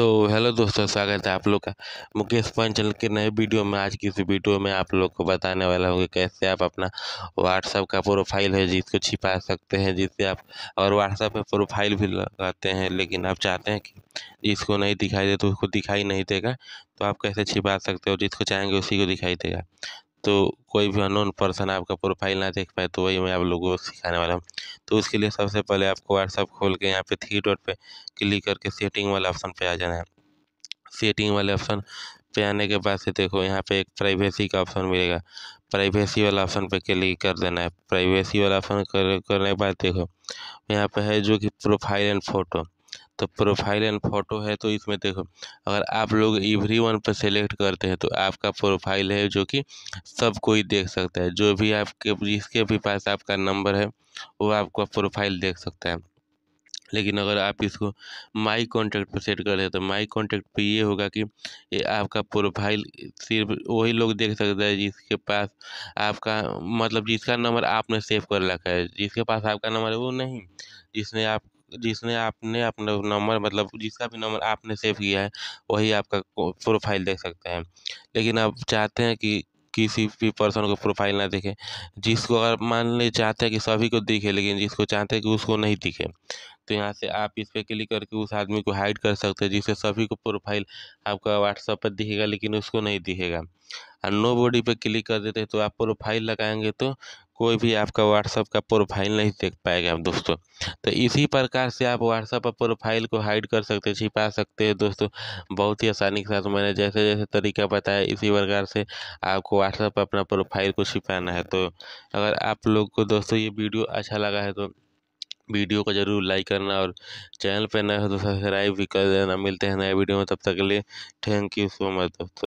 सो तो so, hello दोस्तों स्वागत है आप लोग का मुकेश पंचल के नए वीडियो में आज की इस वीडियो में आप लोग को बताने वाला होगा कैसे आप अपना व्हाट्सअप का प्रोफाइल है जिसको छिपा सकते हैं जिससे आप और व्हाट्सअप पे प्रोफाइल भी लगाते हैं लेकिन आप चाहते हैं कि जिसको नहीं दिखाई दे तो उसको दिखाई नहीं देगा तो आप कैसे छिपा सकते हो जिसको चाहेंगे उसी को दिखाई देगा तो कोई भी अनोन पर्सन आपका प्रोफाइल ना देख पाए तो वही मैं आप लोगों को सिखाने वाला हूँ तो उसके लिए सबसे पहले आपको व्हाट्सअप खोल के यहाँ पे थ्री डॉट पे क्लिक करके सेटिंग वाले ऑप्शन पे आ जाना है सेटिंग वाले ऑप्शन पे आने के बाद से देखो यहाँ पे एक प्राइवेसी का ऑप्शन मिलेगा प्राइवेसी वाला ऑप्शन पे क्लिक कर देना है प्राइवेसी वाला ऑप्शन करने के बाद देखो यहाँ पे है जो कि प्रोफाइल एंड फोटो तो प्रोफाइल एंड फोटो है तो इसमें देखो अगर आप लोग एवरी वन पर सेलेक्ट करते हैं तो आपका प्रोफाइल है जो कि सब कोई देख सकता है जो भी आपके जिसके भी पास आपका नंबर है वो आपका प्रोफाइल देख सकता है लेकिन अगर आप इसको माई कॉन्टैक्ट पर सेट कर रहे हैं तो माई कॉन्टैक्ट पर ये होगा कि ये आपका प्रोफाइल सिर्फ वही लोग देख सकते हैं जिसके पास आपका मतलब जिसका नंबर आपने सेव कर रखा है जिसके पास आपका नंबर है वो नहीं जिसने आप जिसने आपने अपना नंबर मतलब जिसका भी नंबर आपने सेव किया है वही आपका प्रोफाइल देख सकते हैं लेकिन आप चाहते हैं कि किसी भी पर्सन को प्रोफाइल ना दिखे जिसको अगर मान ले चाहते हैं कि सभी को दिखे लेकिन जिसको चाहते हैं कि उसको नहीं दिखे तो यहाँ से आप इस पर क्लिक करके उस आदमी को हाइड कर सकते हैं जिससे सभी को प्रोफाइल आपका व्हाट्सअप पर दिखेगा लेकिन उसको नहीं दिखेगा और नो बॉडी पर क्लिक कर देते हैं तो आप प्रोफाइल लगाएंगे तो कोई भी आपका व्हाट्सअप का प्रोफाइल नहीं देख पाएगा दोस्तों तो इसी प्रकार से आप व्हाट्सअप पर प्रोफाइल को हाइड कर सकते हैं छिपा सकते हैं दोस्तों बहुत ही आसानी के साथ मैंने जैसे जैसे तरीका बताया इसी प्रकार से आपको व्हाट्सअप पर अपना प्रोफाइल को छिपाना है तो अगर आप लोग को दोस्तों ये वीडियो अच्छा लगा है तो वीडियो को ज़रूर लाइक करना और चैनल पर नए हो तो सब्सक्राइब भी कर देना मिलते हैं नए वीडियो में तब तक के लिए थैंक यू सो मच दोस्तों